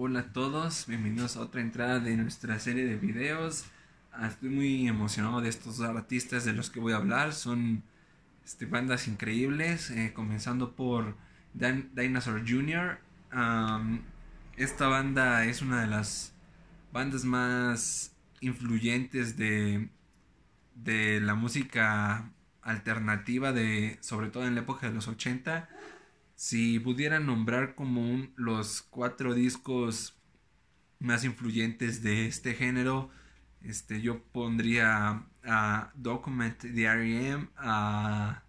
Hola a todos, bienvenidos a otra entrada de nuestra serie de videos. Ah, estoy muy emocionado de estos artistas de los que voy a hablar. Son este, bandas increíbles, eh, comenzando por Dinosaur Jr. esta banda es una de las bandas más influyentes de, de la música alternativa, de, sobre todo en la época de los 80 si pudieran nombrar como los cuatro discos más influyentes de este género, este, yo pondría a Document de R.E.M., A...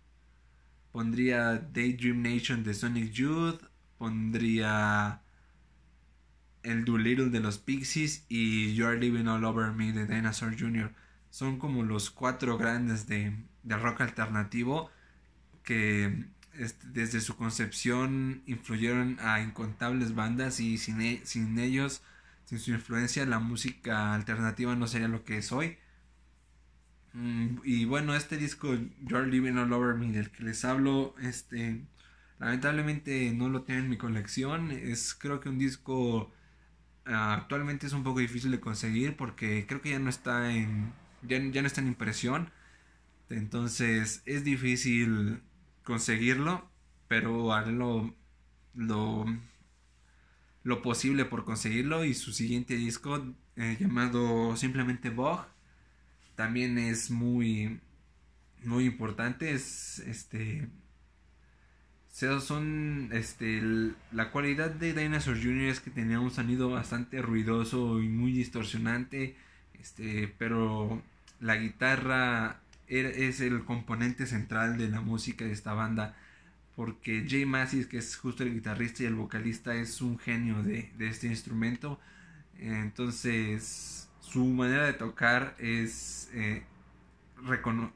pondría Daydream Nation de Sonic Youth, pondría el Doolittle de los Pixies y You're Living All Over Me de Dinosaur Jr. Son como los cuatro grandes de, de rock alternativo que este, desde su concepción influyeron a incontables bandas y e, sin, ellos, sin su influencia, la música alternativa no sería lo que es hoy. Mm, y bueno, este disco, You're Living All Over Me, del que les hablo, este, lamentablemente no lo tengo en mi colección. Es creo que un disco ah, actualmente es un poco difícil de conseguir porque creo que ya no está en, ya, ya no está en impresión. Entonces es difícil conseguirlo, pero haré lo, lo, posible por conseguirlo. Y su siguiente disco, eh, llamado simplemente Bog, también es muy, muy importante. Es este. Son este, la cualidad de Dinosaur Jr. es que tenía un sonido bastante ruidoso y muy distorsionante. Este, pero la guitarra es el componente central de la música de esta banda. Porque Jay Masis que es justo el guitarrista y el vocalista, es un genio de, este instrumento. Entonces, su manera de tocar es eh,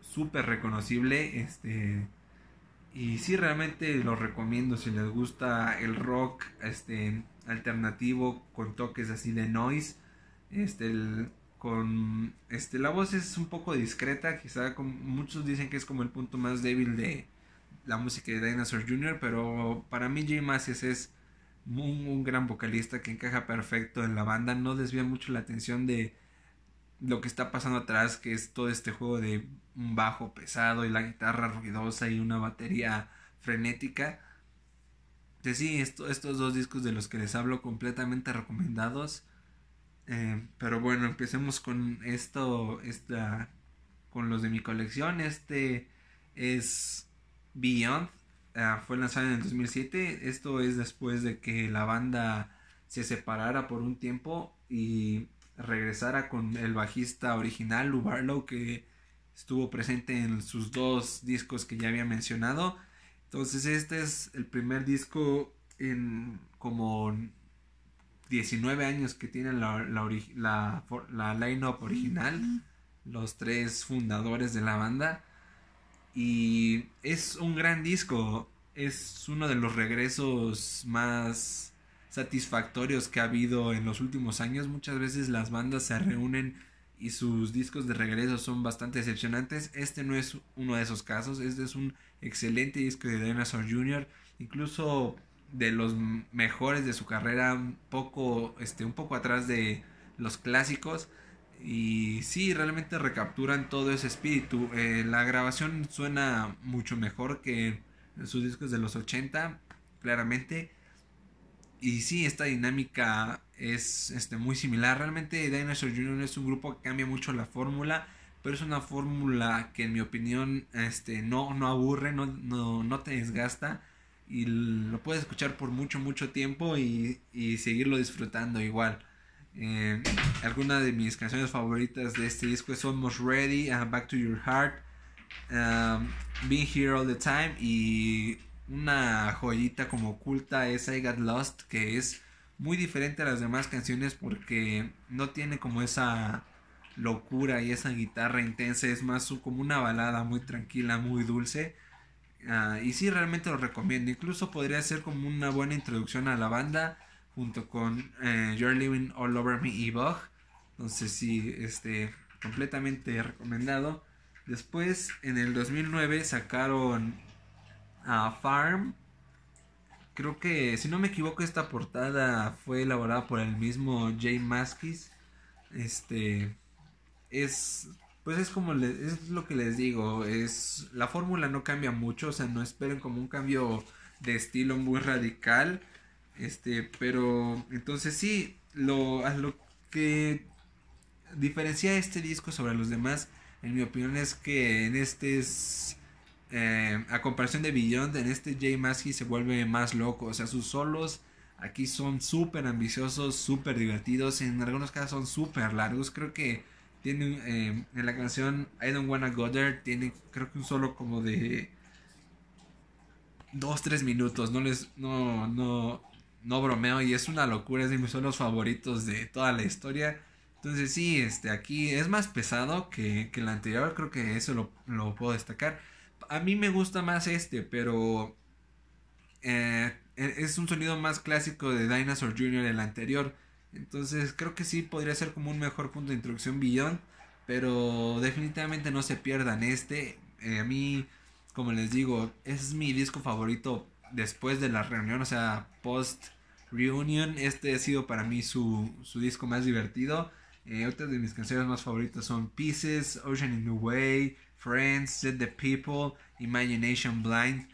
súper reconocible. Este, y sí, realmente lo recomiendo. Si les gusta el rock este, alternativo con toques así de noise, este, el, con este la voz es un poco discreta quizá muchos dicen que es como el punto más débil de la música de Dinosaur Jr. pero para mí Jay Macias es un, gran vocalista que encaja perfecto en la banda no desvía mucho la atención de lo que está pasando atrás que es todo este juego de un bajo pesado y la guitarra ruidosa y una batería frenética que sí estos dos discos de los que les hablo completamente recomendados eh, pero bueno, empecemos con esto, esta, con los de mi colección. Este es Beyond, ah, fue lanzado en el 2007. Esto es después de que la banda se separara por un tiempo y regresara con el bajista original, Lou que estuvo presente en sus dos discos que ya había mencionado. Entonces este es el primer disco en como 19 años que tienen la, line-up original, los tres fundadores de la banda. Y es un gran disco, es uno de los regresos más satisfactorios que ha habido en los últimos años. Muchas veces las bandas se reúnen y sus discos de regreso son bastante decepcionantes. Este no es uno de esos casos, este es un excelente disco de Dinosaur Jr. Incluso de los mejores de su carrera, un poco, este, un poco atrás de los clásicos. Y sí, realmente recapturan todo ese espíritu. Eh, la grabación suena mucho mejor que sus discos de los 80, claramente. Y sí, esta dinámica es este, muy similar. Realmente Dinosaur Jr. es un grupo que cambia mucho la fórmula, pero es una fórmula que en mi opinión este, no, no aburre, no te desgasta y lo puedes escuchar por mucho, mucho tiempo y, seguirlo disfrutando igual. Eh, algunas de mis canciones favoritas de este disco son Almost Ready, uh, Back to Your Heart, um, Being Here All the Time y una joyita como oculta es I Got Lost, que es muy diferente a las demás canciones porque no tiene como esa locura y esa guitarra intensa, es más como una balada muy tranquila, muy dulce Ah, y sí, realmente lo recomiendo. Incluso podría ser como una buena introducción a la banda junto con eh, You're Living All Over Me y Bug. Entonces sí, este, completamente recomendado. Después, en el 2009 sacaron a ah, Farm. Creo que, si no me equivoco, esta portada fue elaborada por el mismo Jay Maskis. Este es pues es como es lo que les digo, es la fórmula no cambia mucho, o sea, no esperen como un cambio de estilo muy radical. Este, pero entonces sí, lo, lo que diferencia este disco sobre los demás, en mi opinión, es que en este es, eh, a comparación de Beyond, en este Jay Maskey se vuelve más loco, o sea, sus solos aquí son súper ambiciosos, súper divertidos, en algunos casos son súper largos, creo que tiene eh, en la canción I Don't Wanna Go There, tiene creo que un solo como de Dos, tres minutos. No les. No, no, no bromeo y es una locura, es de mis solos favoritos de toda la historia. Entonces sí, este, aquí es más pesado que, el anterior, creo que eso lo, puedo destacar. A mí me gusta más este, pero eh, e, es un sonido más clásico de Dinosaur Jr. el anterior. Entonces creo que sí podría ser como un mejor punto de introducción Beyond. Pero definitivamente no se pierdan este. Eh, a mí, como les digo, es mi disco favorito después de la reunión, o sea, post reunion. Este ha sido para mí su, disco más divertido. Eh, otras de mis canciones más favoritas son Pieces, Ocean in the Way, Friends, Set the People, Imagination Blind.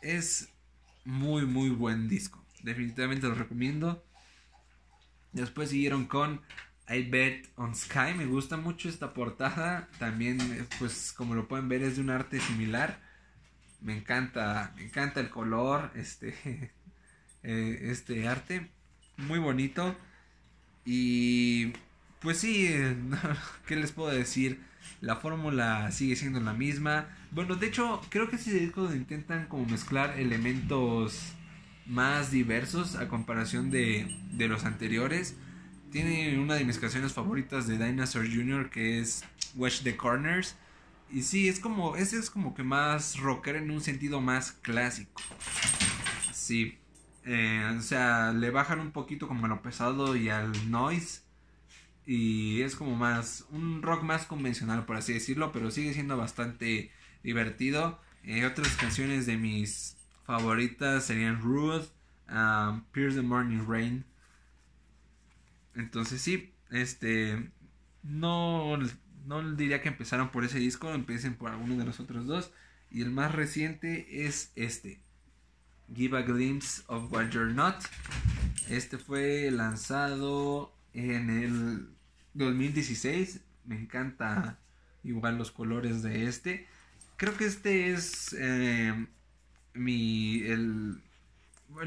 Es muy, muy buen disco. Definitivamente lo recomiendo. Después siguieron con I Bet on Sky. Me gusta mucho esta portada. También, eh, pues como lo pueden ver, es de un arte similar. Me encanta, me encanta el color, este, eh, este arte. Muy bonito. Y pues sí, eh, ¿qué les puedo decir? La fórmula sigue siendo la misma. Bueno, de hecho, creo que si disco intentan como mezclar elementos más diversos a comparación de, los anteriores. Tiene una de mis canciones favoritas de Dinosaur Jr. que es Watch the Corners. Y sí, es como, ese es como que más rocker en un sentido más clásico. Sí. Eh, o sea, le bajan un poquito como a lo pesado y al noise. Y es como más, un rock más convencional, por así decirlo, pero sigue siendo bastante divertido. Eh, otras canciones de mis favoritas serían Ruth, um, Pierce the Morning Rain. Entonces sí, este, no, no diría que empezaron por ese disco, empiecen por alguno de los otros dos. Y el más reciente es este, Give a Glimpse of What You're Not. Este fue lanzado en el 2016. Me encanta igual los colores de este. Creo que este es eh, mi, el,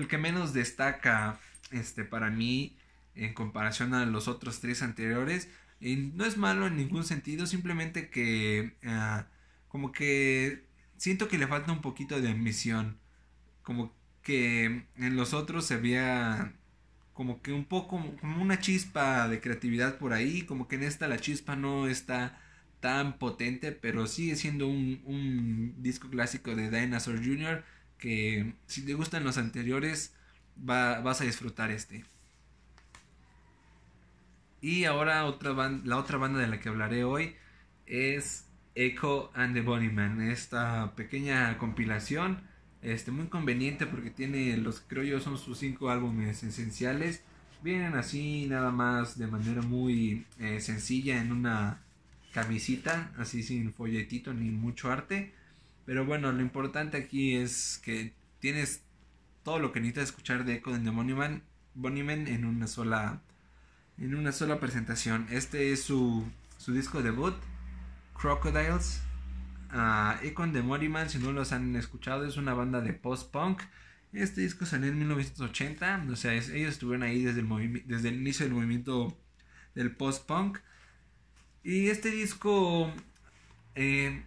que menos destaca este, para mí en comparación a los otros tres anteriores. no es malo en ningún sentido, simplemente que ah, como que siento que le falta un poquito de ambición. Como que en los otros se veía como que un poco como una chispa de creatividad por ahí, como que en esta la chispa no está tan potente, pero sigue siendo un, un disco clásico de Dinosaur Jr que si te gustan los anteriores, va, vas a disfrutar este. Y ahora otra la otra banda de la que hablaré hoy es Echo and the Man Esta pequeña compilación, este, muy conveniente porque tiene los creo yo son sus cinco álbumes esenciales. Vienen así nada más de manera muy eh, sencilla en una camisita, así sin folletito ni mucho arte pero bueno, lo importante aquí es que tienes todo lo que necesitas escuchar de Echo de Bonnieman, Man en una sola en una sola presentación. Este es su, su disco debut, Crocodiles. Uh, Econ de man si no los han escuchado, es una banda de post-punk. Este disco salió en 1980, o sea, ellos estuvieron ahí desde el, desde el inicio del movimiento del post-punk. Y este disco eh,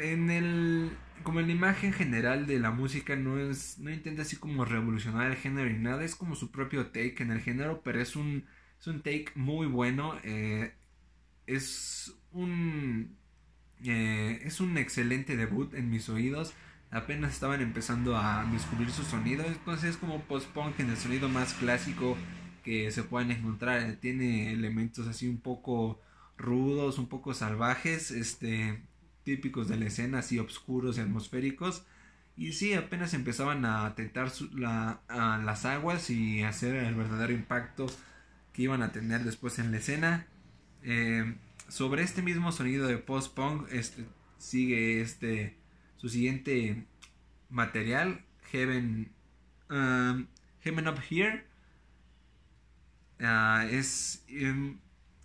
en el como en la imagen general de la música no es no intenta así como revolucionar el género y nada es como su propio take en el género pero es un es un take muy bueno eh, es un eh, es un excelente debut en mis oídos apenas estaban empezando a descubrir su sonido entonces es como post punk en el sonido más clásico que se pueden encontrar eh, tiene elementos así un poco rudos un poco salvajes este típicos de la escena, así oscuros y atmosféricos. Y sí, apenas empezaban a tentar las aguas y hacer el verdadero impacto que iban a tener después en la escena. Eh, sobre este mismo sonido de post-punk este, sigue este su siguiente material, Heaven, um, Heaven Up Here. Ah, es em,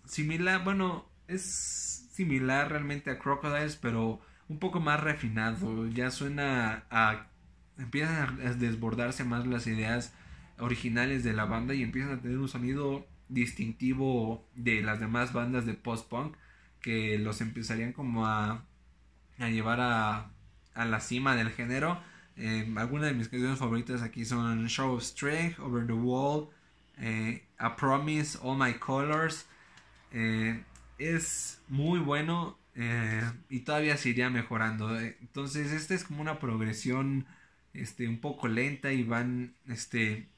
similar, bueno, es similar realmente a Crocodiles, pero un poco más refinado. Ya suena a. Empiezan a desbordarse más las ideas originales de la banda y empiezan a tener un sonido distintivo de las demás bandas de post-punk que los empezarían como a, a llevar a, a la cima del género. Eh, algunas de mis canciones favoritas aquí son Show of Strength, Over the Wall, eh, A Promise, All My Colors. Eh, es muy bueno eh, y todavía se iría mejorando. Eh, entonces, esta es como una progresión este, un poco lenta y van este,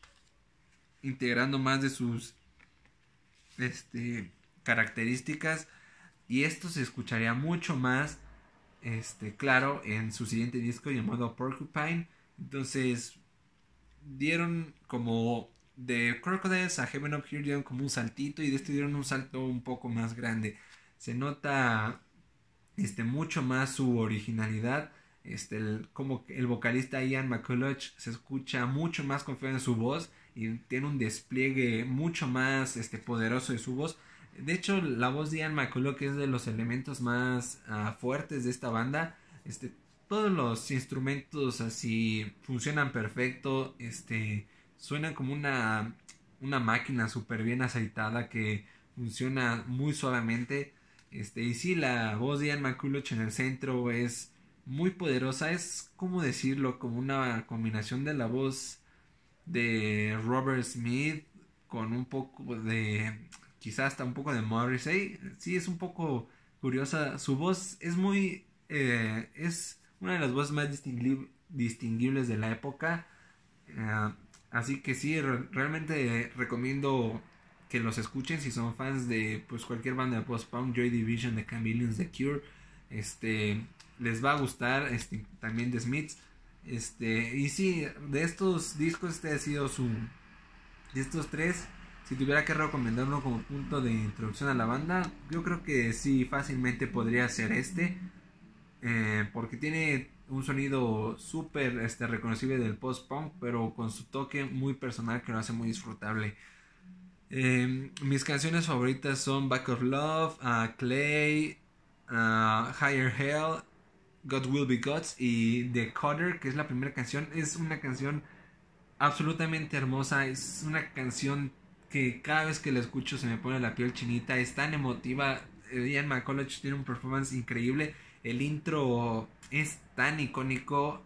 integrando más de sus este, características y esto se escucharía mucho más este, claro en su siguiente disco llamado Porcupine. Entonces, dieron como de Crocodiles a Heaven Up Here dieron como un saltito y de este dieron un salto un poco más grande. Se nota este, mucho más su originalidad. Este, como el vocalista Ian McCulloch se escucha mucho más confiado en su voz y tiene un despliegue mucho más este, poderoso de su voz. De hecho, la voz de Ian McCulloch es de los elementos más ah, fuertes de esta banda. Este, todos los instrumentos así funcionan perfecto. Este, suena como una, una máquina súper bien aceitada que funciona muy suavemente. Este, y sí, la voz de Ian McCulloch en el centro es muy poderosa. Es como decirlo, como una combinación de la voz de Robert Smith con un poco de. quizás hasta un poco de Morrissey. Sí, es un poco curiosa. Su voz es muy. Eh, es una de las voces más distinguibles de la época. Eh, Así que sí, realmente recomiendo que los escuchen si son fans de pues cualquier banda de post-punk, Joy Division, The Chameleons, The Cure, este les va a gustar este también de Smiths. Este, y sí, de estos discos este ha sido su de estos tres, si tuviera que recomendar uno como punto de introducción a la banda, yo creo que sí fácilmente podría ser este. Eh, porque tiene un sonido súper este, reconocible del post-punk, pero con su toque muy personal que lo hace muy disfrutable. Em, mis canciones favoritas son Back of Love, Clay, Higher Hell, God Will Be Gods y The Cutter, que es la primera canción. Es una canción absolutamente hermosa, es una canción que cada vez que la escucho se me pone la piel chinita, es tan emotiva. Eh, Ian McCulloch tiene un performance increíble, el intro es tan icónico.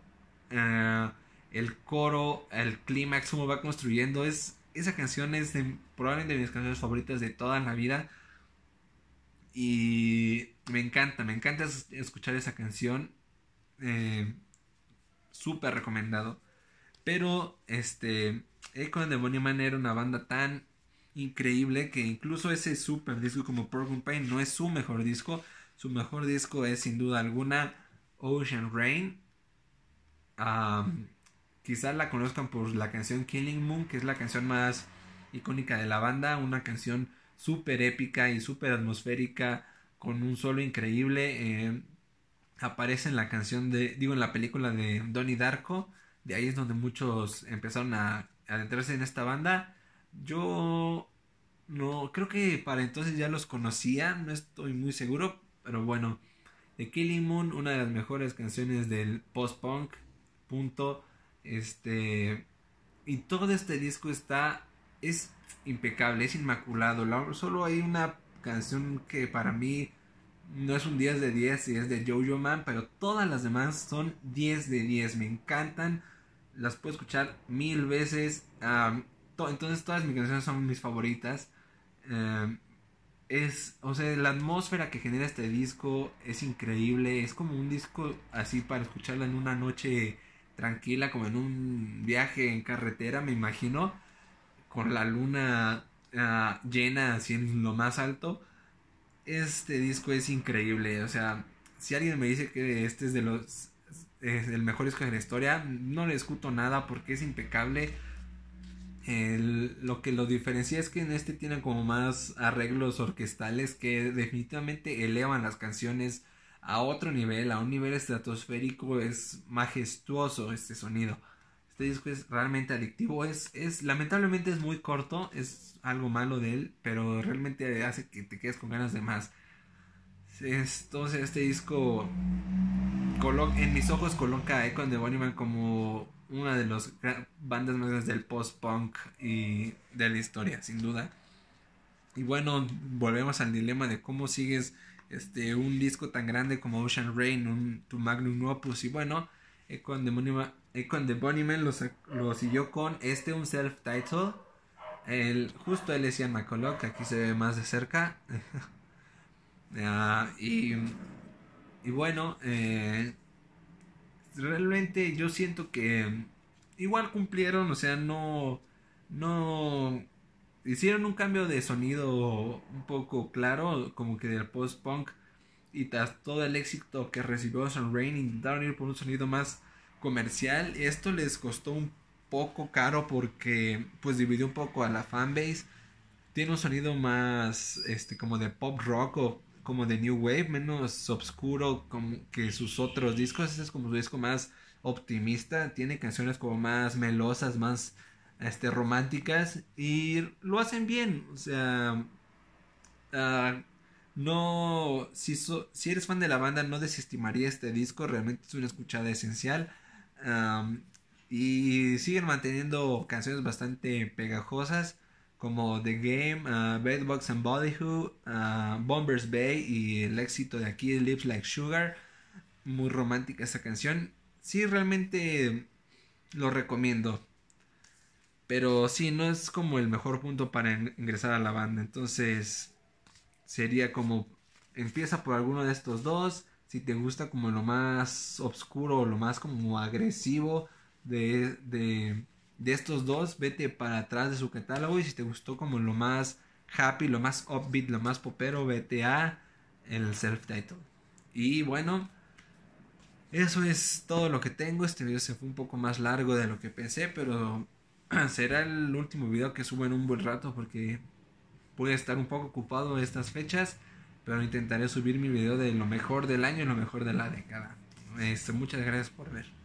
Eh, el coro, el clímax, cómo va construyendo. Es, esa canción es probablemente de mis canciones favoritas de toda la vida. Y me encanta, me encanta escuchar esa canción. Eh, Súper recomendado. Pero, este, Echo de the Man era una banda tan increíble que incluso ese super disco como Pain... no es su mejor disco. Su mejor disco es sin duda alguna Ocean Rain. quizás la conozcan por la canción Killing Moon, que es la canción más icónica de la banda, una canción súper épica y súper atmosférica, con un solo increíble. Em, aparece en la canción de, digo, en la película de Donnie Darko, de ahí es donde muchos empezaron a adentrarse en esta banda. Yo no, creo que para entonces ya los conocía, no estoy muy seguro, pero bueno, de Killing Moon, una de las mejores canciones del post-punk. Punto. Este. Y todo este disco está. Es impecable, es inmaculado. solo hay una canción que para mí no es un 10 de 10 y es de Jojo Man, pero todas las demás son 10 de 10. Me encantan. Las puedo escuchar mil veces. entonces todas mis canciones son mis favoritas es, o sea, la atmósfera que genera este disco es increíble, es como un disco así para escucharlo en una noche tranquila, como en un viaje en carretera, me imagino, con la luna ah, llena así en lo más alto. Este disco es increíble, o sea, si alguien me dice que este es de los el mejor disco de la historia, no le escuto nada porque es impecable el, lo que lo diferencia es que en este tienen como más arreglos orquestales que definitivamente elevan las canciones a otro nivel, a un nivel estratosférico, es majestuoso este sonido. Este disco es realmente adictivo, es, es lamentablemente es muy corto, es algo malo de él, pero realmente hace que te quedes con ganas de más. Entonces este disco en mis ojos coloca a The de man como una de las bandas más grandes del post-punk y de la historia, sin duda. Y bueno, volvemos al dilema de cómo sigues este, un disco tan grande como Ocean Rain, un, tu magnum opus. Y bueno, Econ the Bunnyman lo, lo siguió con este, un self-title. El, justo él decía McCulloch, que aquí se ve más de cerca. Ah, y, y bueno, eh, realmente yo siento que em, igual cumplieron, o sea, no, no hicieron un cambio de sonido un poco claro, como que del post-punk, y tras todo el éxito que recibió Sun Rain, intentaron ir por un sonido más comercial. Esto les costó un poco caro porque pues dividió un poco a la fanbase. Tiene un sonido más este como de pop rock o como de New Wave, menos oscuro como que sus otros discos. Este es como su disco más optimista, tiene canciones como más melosas, más este, románticas y lo hacen bien. O sea, ah, no, si, si eres fan de la banda, no desestimaría este disco, realmente es una escuchada esencial. y siguen manteniendo canciones bastante pegajosas como The Game, uh, Bed, Bedbox and Body Who, uh, Bombers Bay y el éxito de aquí, Lips Like Sugar. Muy romántica esa canción. Sí, realmente lo recomiendo. Pero sí, no es como el mejor punto para ingresar a la banda. Entonces, sería como empieza por alguno de estos dos. Si te gusta como lo más oscuro o lo más como agresivo de, de de estos dos, vete para atrás de su catálogo y si te gustó como lo más happy, lo más upbeat, lo más popero, vete a el self-title. Y bueno, eso es todo lo que tengo. Este video se fue un poco más largo de lo que pensé, pero será el último video que subo en un buen rato porque voy a estar un poco ocupado estas fechas, pero intentaré subir mi video de lo mejor del año y lo mejor de la década. Este, muchas gracias por ver.